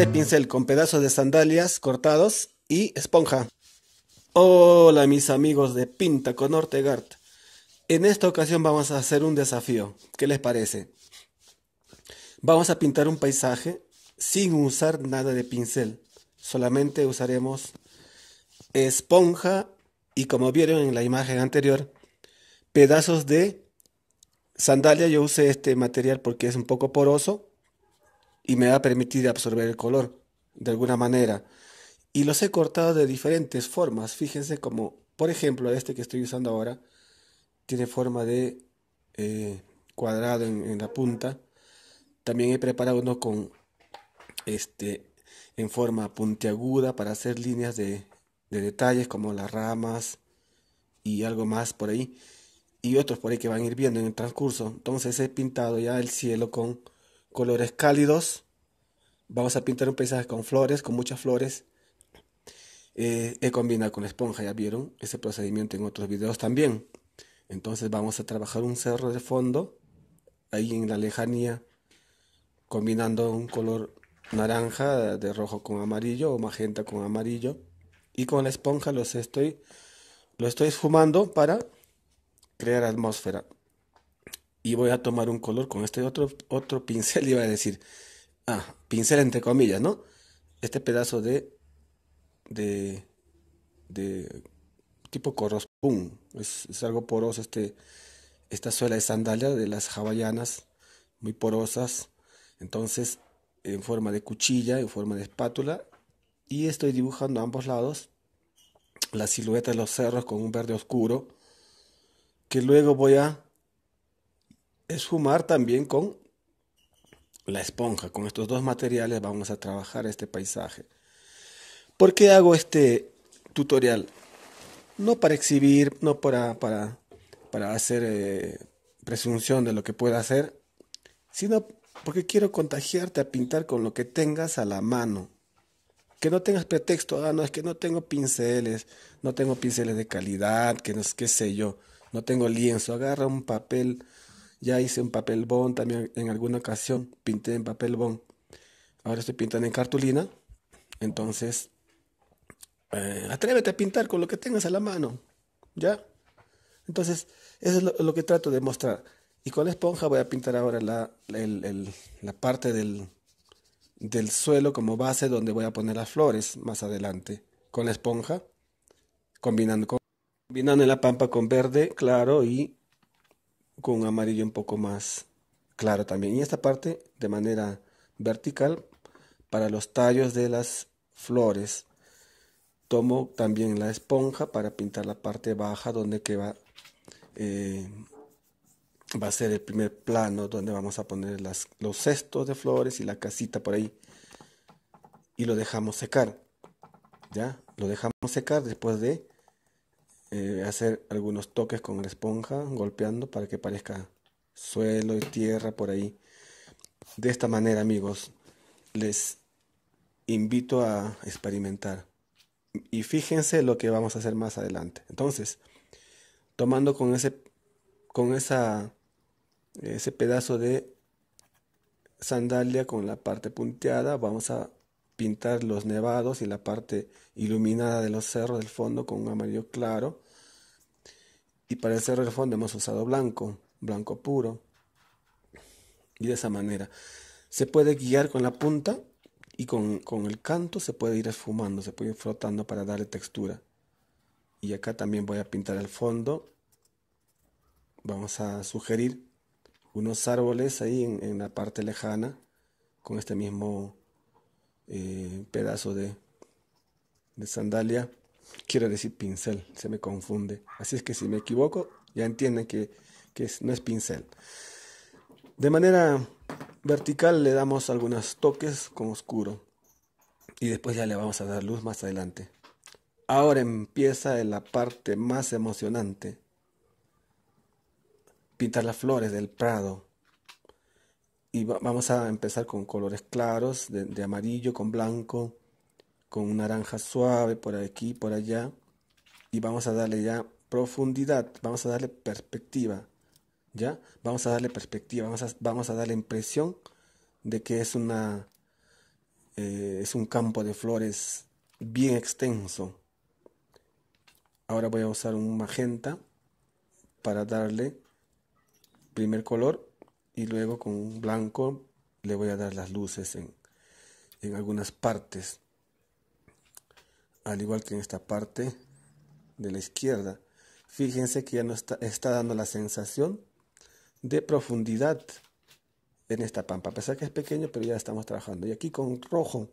de pincel con pedazos de sandalias cortados y esponja. Hola mis amigos de Pinta con Ortegart. En esta ocasión vamos a hacer un desafío. ¿Qué les parece? Vamos a pintar un paisaje sin usar nada de pincel. Solamente usaremos esponja y como vieron en la imagen anterior, pedazos de sandalia. Yo usé este material porque es un poco poroso y me va a permitir absorber el color de alguna manera. Y los he cortado de diferentes formas. Fíjense como, por ejemplo, este que estoy usando ahora tiene forma de eh, cuadrado en, la punta. También he preparado uno con este en forma puntiaguda para hacer líneas de, de detalles como las ramas y algo más por ahí. Y otros por ahí que van a ir viendo en el transcurso. Entonces he pintado ya el cielo con colores cálidos. Vamos a pintar un paisaje con flores, con muchas flores. Eh, he combinado con esponja, ya vieron ese procedimiento en otros videos también. Entonces vamos a trabajar un cerro de fondo, ahí en la lejanía, combinando un color naranja de rojo con amarillo o magenta con amarillo. Y con la esponja los estoy, lo estoy esfumando para crear atmósfera y voy a tomar un color con este otro, otro pincel, iba a decir, ah, pincel entre comillas, ¿no? Este pedazo de, de, de tipo corrospum, es, algo poroso, este, esta suela de sandalia de las hawaianas, muy porosas, entonces en forma de cuchilla, en forma de espátula, y estoy dibujando a ambos lados la silueta de los cerros con un verde oscuro, que luego voy a es fumar también con la esponja. Con estos dos materiales vamos a trabajar este paisaje. ¿Por qué hago este tutorial? No para exhibir, no para, para, para hacer eh, presunción de lo que pueda hacer, sino porque quiero contagiarte a pintar con lo que tengas a la mano. Que no tengas pretexto, ah, no, es que no tengo pinceles, no tengo pinceles de calidad, que no es qué sé yo, no tengo lienzo. Agarra un papel, ya hice un papel bond también en alguna ocasión, pinté en papel bond. Ahora estoy pintando en cartulina. Entonces, eh, atrévete a pintar con lo que tengas a la mano. ¿Ya? Entonces, eso es lo, que trato de mostrar. Y con la esponja voy a pintar ahora la, parte del, suelo como base donde voy a poner las flores más adelante. Con la esponja, combinando, con, combinando la pampa con verde claro y con amarillo un poco más claro también. Y esta parte de manera vertical para los tallos de las flores. Tomo también la esponja para pintar la parte baja donde que va, eh, a ser el primer plano donde vamos a poner los cestos de flores y la casita por ahí. Y lo dejamos secar. ¿Ya? Lo dejamos secar después de eh, hacer algunos toques con la esponja, golpeando para que parezca suelo y tierra por ahí. De esta manera, amigos, les invito a experimentar. Y fíjense lo que vamos a hacer más adelante. Entonces, tomando con ese con esa ese pedazo de sandalia con la parte punteada, vamos a pintar los nevados y la parte iluminada de los cerros del fondo con un amarillo claro. Y para el cerro del fondo hemos usado blanco, blanco puro. Y de esa manera se puede guiar con la punta y con, el canto se puede ir esfumando, se puede ir frotando para darle textura. Y acá también voy a pintar el fondo. Vamos a sugerir unos árboles ahí en, en la parte lejana con este mismo eh, pedazo de, sandalia, quiero decir pincel, se me confunde. Así es que si me equivoco, ya entienden que, no es pincel. De manera vertical le damos algunos toques con oscuro y después ya le vamos a dar luz más adelante. Ahora empieza la parte más emocionante. Pintar las flores del prado y vamos a empezar con colores claros, de, amarillo con blanco, con naranja suave por aquí, por allá. Y vamos a darle ya profundidad, vamos a darle perspectiva. ¿Ya? Vamos a darle perspectiva, vamos a, vamos a darle impresión de que es una eh, es un campo de flores bien extenso. Ahora voy a usar un magenta para darle primer color y luego con un blanco le voy a dar las luces en, algunas partes al igual que en esta parte de la izquierda fíjense que ya no está, está dando la sensación de profundidad en esta pampa a pesar que es pequeño pero ya estamos trabajando y aquí con rojo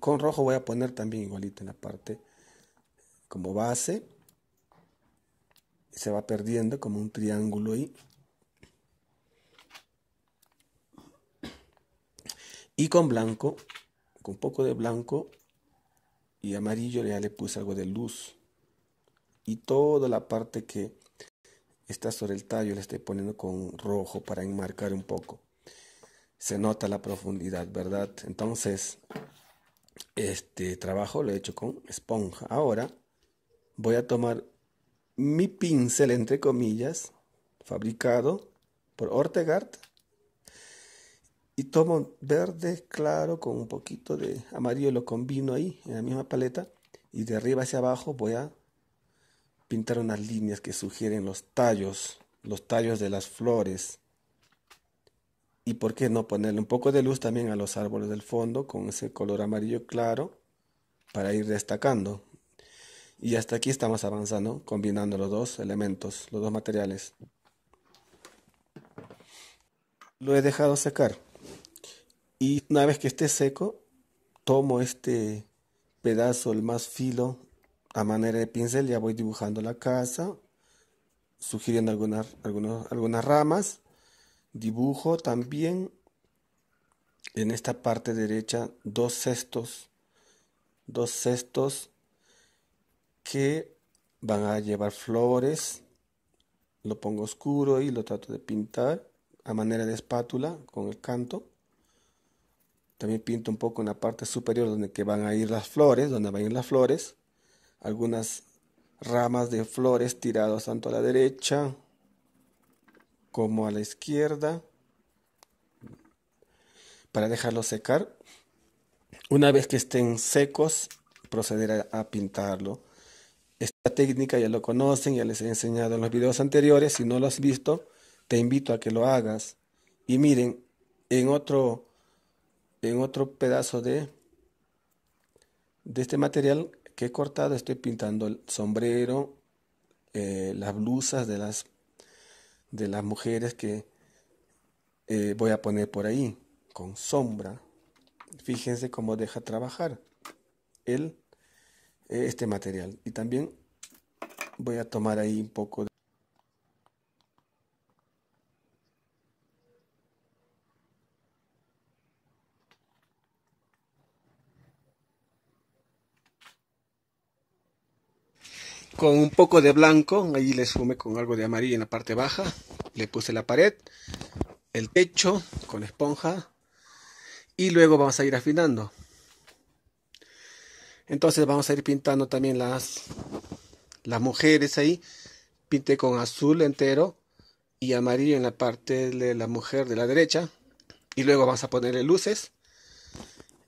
con rojo voy a poner también igualito en la parte como base se va perdiendo como un triángulo ahí Y con blanco, con poco de blanco y amarillo ya le puse algo de luz. Y toda la parte que está sobre el tallo le estoy poniendo con rojo para enmarcar un poco. Se nota la profundidad, ¿verdad? Entonces, este trabajo lo he hecho con esponja. Ahora voy a tomar mi pincel, entre comillas, fabricado por Ortegard y tomo verde claro con un poquito de amarillo, lo combino ahí en la misma paleta y de arriba hacia abajo voy a pintar unas líneas que sugieren los tallos, los tallos de las flores. Y por qué no ponerle un poco de luz también a los árboles del fondo con ese color amarillo claro para ir destacando. Y hasta aquí estamos avanzando, combinando los dos elementos, los dos materiales. Lo he dejado secar. Y una vez que esté seco, tomo este pedazo, el más filo, a manera de pincel, ya voy dibujando la casa, sugiriendo algunas, algunas ramas. Dibujo también en esta parte derecha dos cestos, dos cestos que van a llevar flores. Lo pongo oscuro y lo trato de pintar a manera de espátula con el canto. También pinto un poco en la parte superior donde van a ir las flores, donde van las flores. Algunas ramas de flores tiradas tanto a la derecha como a la izquierda para dejarlo secar. Una vez que estén secos, proceder a, a pintarlo. Esta técnica ya lo conocen, ya les he enseñado en los videos anteriores. Si no lo has visto, te invito a que lo hagas. Y miren, en otro en otro pedazo de, de este material que he cortado estoy pintando el sombrero, eh, las blusas de las, de las mujeres que eh, voy a poner por ahí con sombra. Fíjense cómo deja trabajar el, eh, este material. Y también voy a tomar ahí un poco de... con un poco de blanco, ahí le sumé con algo de amarillo en la parte baja, le puse la pared, el techo con esponja y luego vamos a ir afinando. Entonces vamos a ir pintando también las, las mujeres ahí. Pinté con azul entero y amarillo en la parte de la mujer de la derecha. Y luego vamos a ponerle luces.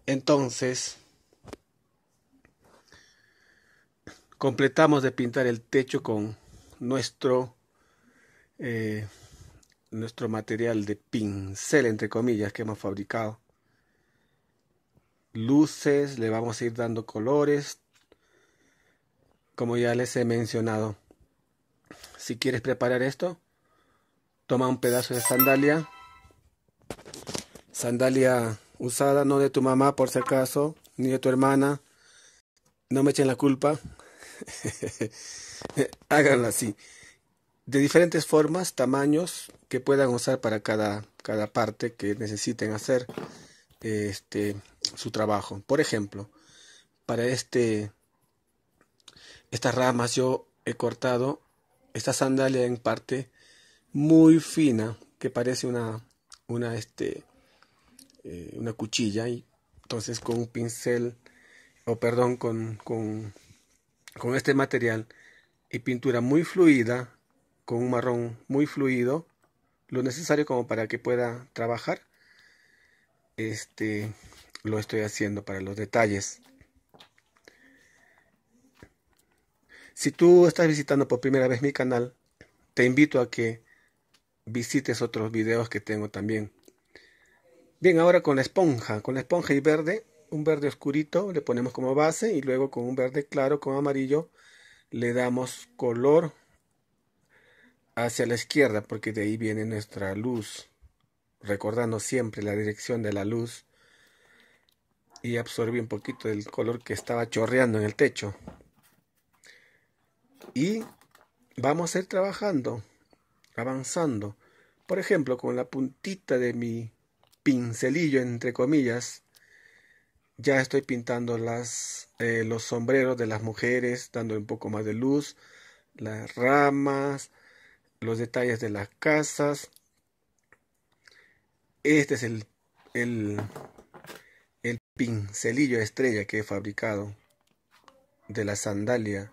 Entonces completamos de pintar el techo con nuestro, eh, nuestro material de pincel, entre comillas, que hemos fabricado. Luces, le vamos a ir dando colores, como ya les he mencionado. Si quieres preparar esto, toma un pedazo de sandalia, sandalia usada, no de tu mamá por si acaso, ni de tu hermana. No me echen la culpa, Háganlo así. De diferentes formas, tamaños que puedan usar para cada, cada parte que necesiten hacer este, su trabajo. Por ejemplo, para este, estas ramas yo he cortado esta sandalia en parte muy fina que parece una, una, este, eh, una cuchilla y entonces con un pincel o perdón con, con con este material y pintura muy fluida, con un marrón muy fluido, lo necesario como para que pueda trabajar. Este lo estoy haciendo para los detalles. Si tú estás visitando por primera vez mi canal, te invito a que visites otros videos que tengo también. Bien, ahora con la esponja, con la esponja y verde un verde oscurito le ponemos como base y luego con un verde claro con amarillo le damos color hacia la izquierda porque de ahí viene nuestra luz recordando siempre la dirección de la luz y absorbe un poquito del color que estaba chorreando en el techo y vamos a ir trabajando avanzando por ejemplo con la puntita de mi pincelillo entre comillas ya estoy pintando las, eh, los sombreros de las mujeres, dando un poco más de luz, las ramas, los detalles de las casas. Este es el, el pincelillo estrella que he fabricado de la sandalia.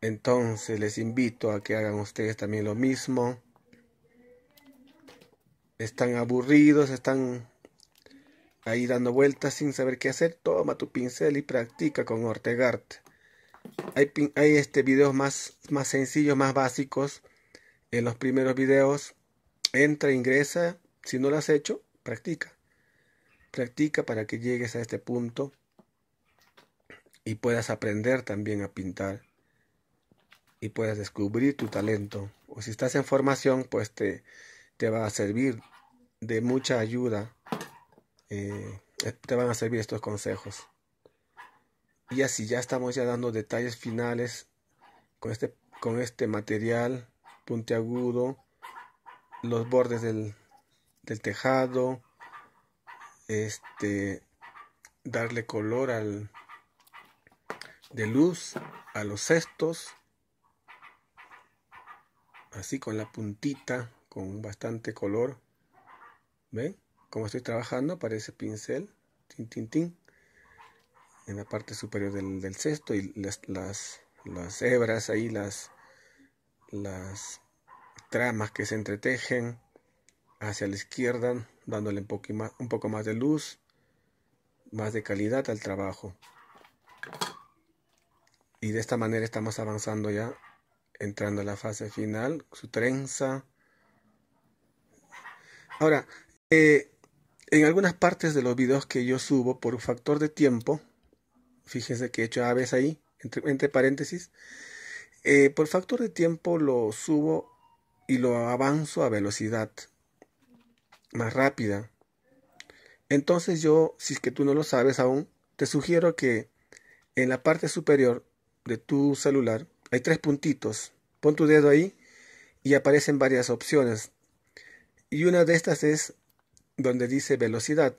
Entonces les invito a que hagan ustedes también lo mismo. Están aburridos, están ahí dando vueltas sin saber qué hacer, toma tu pincel y practica con Ortega Hay, hay este, videos más, más sencillos, más básicos. En los primeros videos, entra, ingresa. Si no lo has hecho, practica. Practica para que llegues a este punto y puedas aprender también a pintar y puedas descubrir tu talento. O si estás en formación, pues te, te va a servir de mucha ayuda eh, te van a servir estos consejos. Y así ya estamos ya dando detalles finales con este, con este material puntiagudo, los bordes del, del tejado, este, darle color al, de luz a los cestos, así con la puntita, con bastante color. ¿Ven? como estoy trabajando aparece pincel, tin, tin, tin, en la parte superior del, del cesto y las, las, las, hebras ahí, las, las tramas que se entretejen hacia la izquierda, dándole un poco, más, un poco más de luz, más de calidad al trabajo. Y de esta manera estamos avanzando ya, entrando a la fase final, su trenza. Ahora, eh, en algunas partes de los videos que yo subo, por factor de tiempo, fíjense que he hecho aves ahí, entre, paréntesis, eh, por factor de tiempo lo subo y lo avanzo a velocidad más rápida. Entonces yo, si es que tú no lo sabes aún, te sugiero que en la parte superior de tu celular hay tres puntitos. Pon tu dedo ahí y aparecen varias opciones. Y una de estas es donde dice velocidad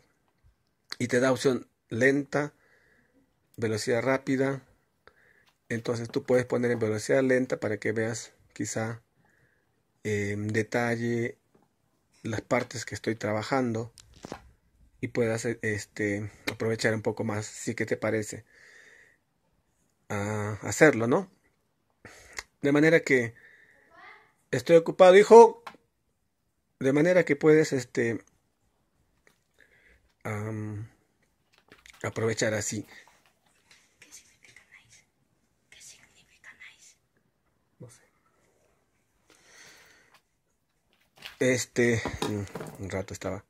y te da opción lenta, velocidad rápida. Entonces tú puedes poner en velocidad lenta para que veas quizá en detalle las partes que estoy trabajando y puedas este, aprovechar un poco más, si que te parece, a hacerlo, ¿no? De manera que estoy ocupado, hijo. De manera que puedes este, aprovechar así. Este, mm, un rato estaba.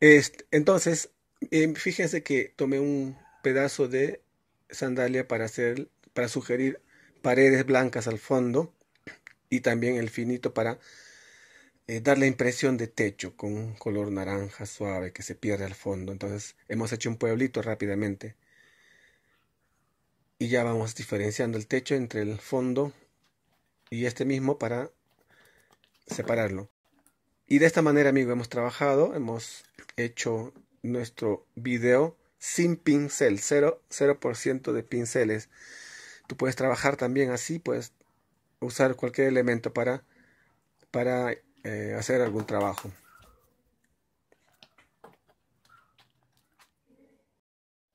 Este, entonces, eh, fíjense que tomé un pedazo de sandalia para hacer, para sugerir paredes blancas al fondo y también el finito para eh, dar la impresión de techo con un color naranja suave que se pierde al fondo. Entonces hemos hecho un pueblito rápidamente. Y ya vamos diferenciando el techo entre el fondo y este mismo para separarlo. Y de esta manera, amigo, hemos trabajado, hemos hecho nuestro video sin pincel, 0%, 0 de pinceles. Tú puedes trabajar también así, puedes usar cualquier elemento para, para eh, hacer algún trabajo.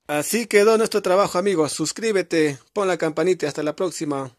Así quedó nuestro trabajo amigos, suscríbete, pon la campanita hasta la próxima.